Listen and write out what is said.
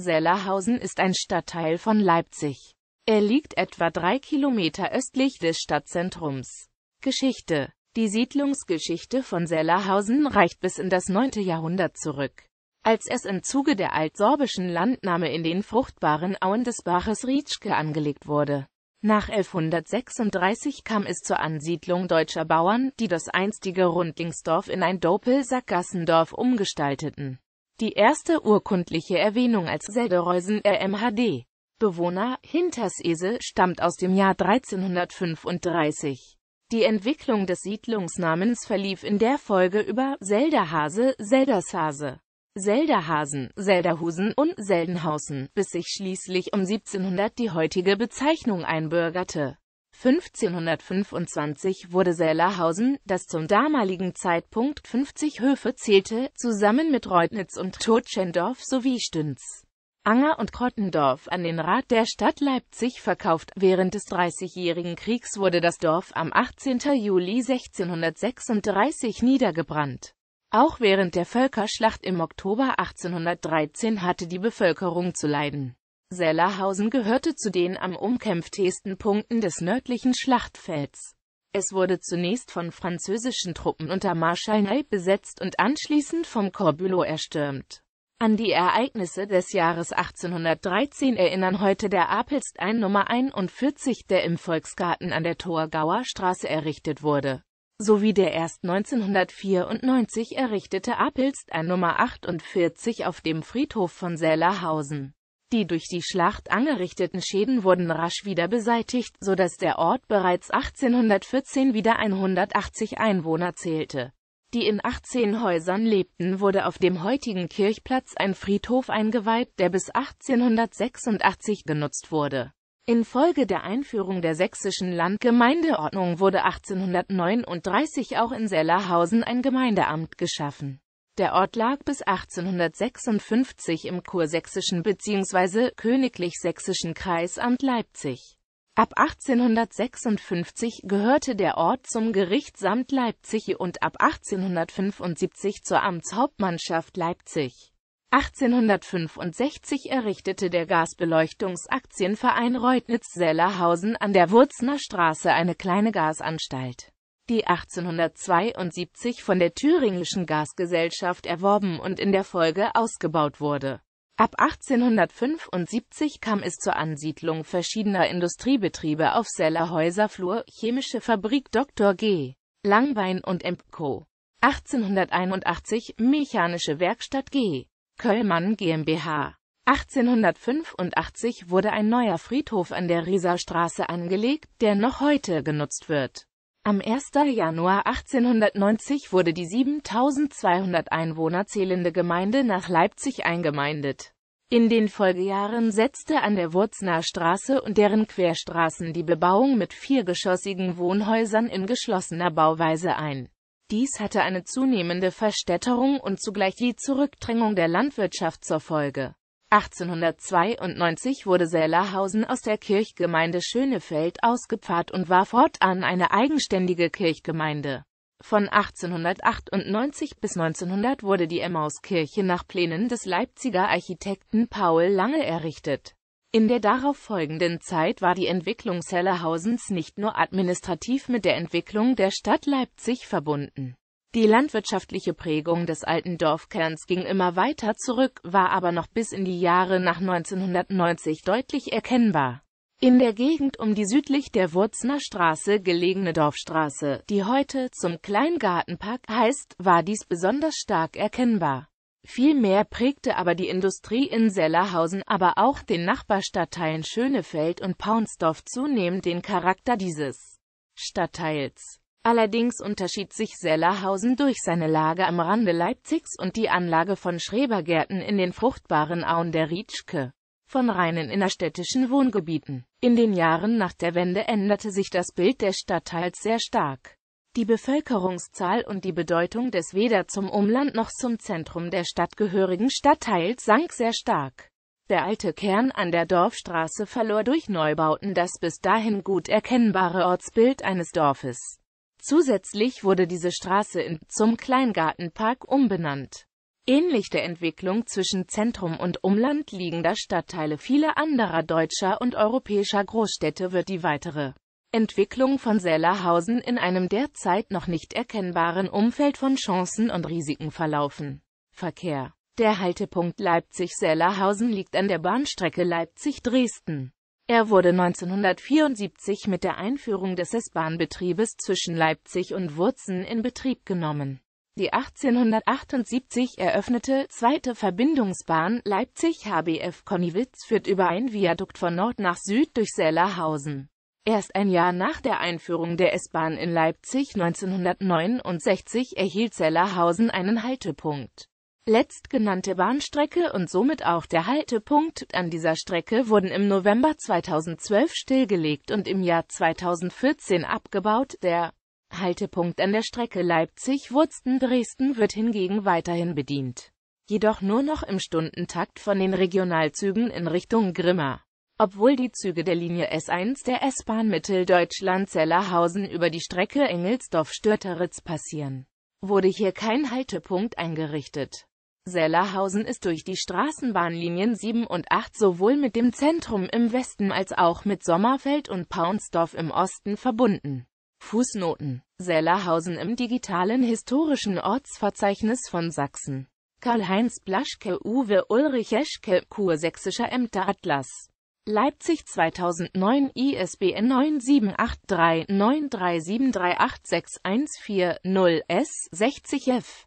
Sellerhausen ist ein Stadtteil von Leipzig. Er liegt etwa drei Kilometer östlich des Stadtzentrums. Geschichte Die Siedlungsgeschichte von Sellerhausen reicht bis in das 9. Jahrhundert zurück. Als es im Zuge der altsorbischen Landnahme in den fruchtbaren Auen des Baches Rietschke angelegt wurde. Nach 1136 kam es zur Ansiedlung deutscher Bauern, die das einstige Rundlingsdorf in ein Doppelsackgassendorf umgestalteten die erste urkundliche Erwähnung als Seldereusen RMHD Bewohner Hintersesel stammt aus dem Jahr 1335. Die Entwicklung des Siedlungsnamens verlief in der Folge über Selderhase, Seldershase, Selderhasen, Selderhusen und Seldenhausen, bis sich schließlich um 1700 die heutige Bezeichnung einbürgerte 1525 wurde Sellerhausen, das zum damaligen Zeitpunkt 50 Höfe zählte, zusammen mit Reutnitz und Totschendorf sowie Stünz, Anger und Krottendorf an den Rat der Stadt Leipzig verkauft. Während des Dreißigjährigen Kriegs wurde das Dorf am 18. Juli 1636 niedergebrannt. Auch während der Völkerschlacht im Oktober 1813 hatte die Bevölkerung zu leiden. Sellerhausen gehörte zu den am umkämpftesten Punkten des nördlichen Schlachtfelds. Es wurde zunächst von französischen Truppen unter Marschall Ney besetzt und anschließend vom Corbulo erstürmt. An die Ereignisse des Jahres 1813 erinnern heute der Apelstein Nummer 41, der im Volksgarten an der Thorgauer Straße errichtet wurde, sowie der erst 1994 errichtete Apelstein Nummer 48 auf dem Friedhof von Sellerhausen. Die durch die Schlacht angerichteten Schäden wurden rasch wieder beseitigt, so dass der Ort bereits 1814 wieder 180 Einwohner zählte. Die in 18 Häusern lebten, wurde auf dem heutigen Kirchplatz ein Friedhof eingeweiht, der bis 1886 genutzt wurde. Infolge der Einführung der sächsischen Landgemeindeordnung wurde 1839 auch in Sellerhausen ein Gemeindeamt geschaffen der Ort lag bis 1856 im kursächsischen bzw. königlich-sächsischen Kreisamt Leipzig. Ab 1856 gehörte der Ort zum Gerichtsamt Leipzig und ab 1875 zur Amtshauptmannschaft Leipzig. 1865 errichtete der Gasbeleuchtungsaktienverein Reutnitz-Sellerhausen an der Wurzner Straße eine kleine Gasanstalt die 1872 von der Thüringischen Gasgesellschaft erworben und in der Folge ausgebaut wurde. Ab 1875 kam es zur Ansiedlung verschiedener Industriebetriebe auf Sellerhäuser Flur, Chemische Fabrik Dr. G. Langwein und Co. 1881 Mechanische Werkstatt G. Köllmann GmbH 1885 wurde ein neuer Friedhof an der Rieserstraße angelegt, der noch heute genutzt wird. Am 1. Januar 1890 wurde die 7200 Einwohner zählende Gemeinde nach Leipzig eingemeindet. In den Folgejahren setzte an der Wurzner Straße und deren Querstraßen die Bebauung mit viergeschossigen Wohnhäusern in geschlossener Bauweise ein. Dies hatte eine zunehmende Verstädterung und zugleich die Zurückdrängung der Landwirtschaft zur Folge. 1892 wurde Sellerhausen aus der Kirchgemeinde Schönefeld ausgepfarrt und war fortan eine eigenständige Kirchgemeinde. Von 1898 bis 1900 wurde die Emmauskirche nach Plänen des Leipziger Architekten Paul Lange errichtet. In der darauf folgenden Zeit war die Entwicklung Sellerhausens nicht nur administrativ mit der Entwicklung der Stadt Leipzig verbunden. Die landwirtschaftliche Prägung des alten Dorfkerns ging immer weiter zurück, war aber noch bis in die Jahre nach 1990 deutlich erkennbar. In der Gegend um die südlich der Wurzner Straße gelegene Dorfstraße, die heute zum Kleingartenpark heißt, war dies besonders stark erkennbar. Vielmehr prägte aber die Industrie in Sellerhausen, aber auch den Nachbarstadtteilen Schönefeld und Paunsdorf zunehmend den Charakter dieses Stadtteils. Allerdings unterschied sich Sellerhausen durch seine Lage am Rande Leipzigs und die Anlage von Schrebergärten in den fruchtbaren Auen der Rietschke von reinen innerstädtischen Wohngebieten. In den Jahren nach der Wende änderte sich das Bild des Stadtteils sehr stark. Die Bevölkerungszahl und die Bedeutung des weder zum Umland noch zum Zentrum der Stadt gehörigen Stadtteils sank sehr stark. Der alte Kern an der Dorfstraße verlor durch Neubauten das bis dahin gut erkennbare Ortsbild eines Dorfes. Zusätzlich wurde diese Straße in zum Kleingartenpark umbenannt. Ähnlich der Entwicklung zwischen Zentrum und Umland liegender Stadtteile vieler anderer deutscher und europäischer Großstädte wird die weitere Entwicklung von Sellerhausen in einem derzeit noch nicht erkennbaren Umfeld von Chancen und Risiken verlaufen. Verkehr Der Haltepunkt Leipzig-Sellerhausen liegt an der Bahnstrecke Leipzig-Dresden. Er wurde 1974 mit der Einführung des S-Bahn-Betriebes zwischen Leipzig und Wurzen in Betrieb genommen. Die 1878 eröffnete zweite Verbindungsbahn Leipzig-HBF-Konnewitz führt über ein Viadukt von Nord nach Süd durch Sellerhausen. Erst ein Jahr nach der Einführung der S-Bahn in Leipzig 1969 erhielt Sellerhausen einen Haltepunkt. Letztgenannte Bahnstrecke und somit auch der Haltepunkt an dieser Strecke wurden im November 2012 stillgelegt und im Jahr 2014 abgebaut. Der Haltepunkt an der Strecke Leipzig-Wursten-Dresden wird hingegen weiterhin bedient, jedoch nur noch im Stundentakt von den Regionalzügen in Richtung Grimma. Obwohl die Züge der Linie S1 der S-Bahn Mitteldeutschland Zellerhausen über die Strecke engelsdorf störteritz passieren, wurde hier kein Haltepunkt eingerichtet. Sellerhausen ist durch die Straßenbahnlinien 7 und 8 sowohl mit dem Zentrum im Westen als auch mit Sommerfeld und Paunsdorf im Osten verbunden. Fußnoten Sellerhausen im digitalen historischen Ortsverzeichnis von Sachsen Karl-Heinz Blaschke Uwe Ulrich Eschke Kursächsischer Ämteratlas Leipzig 2009 ISBN 9783937386140 S 60 F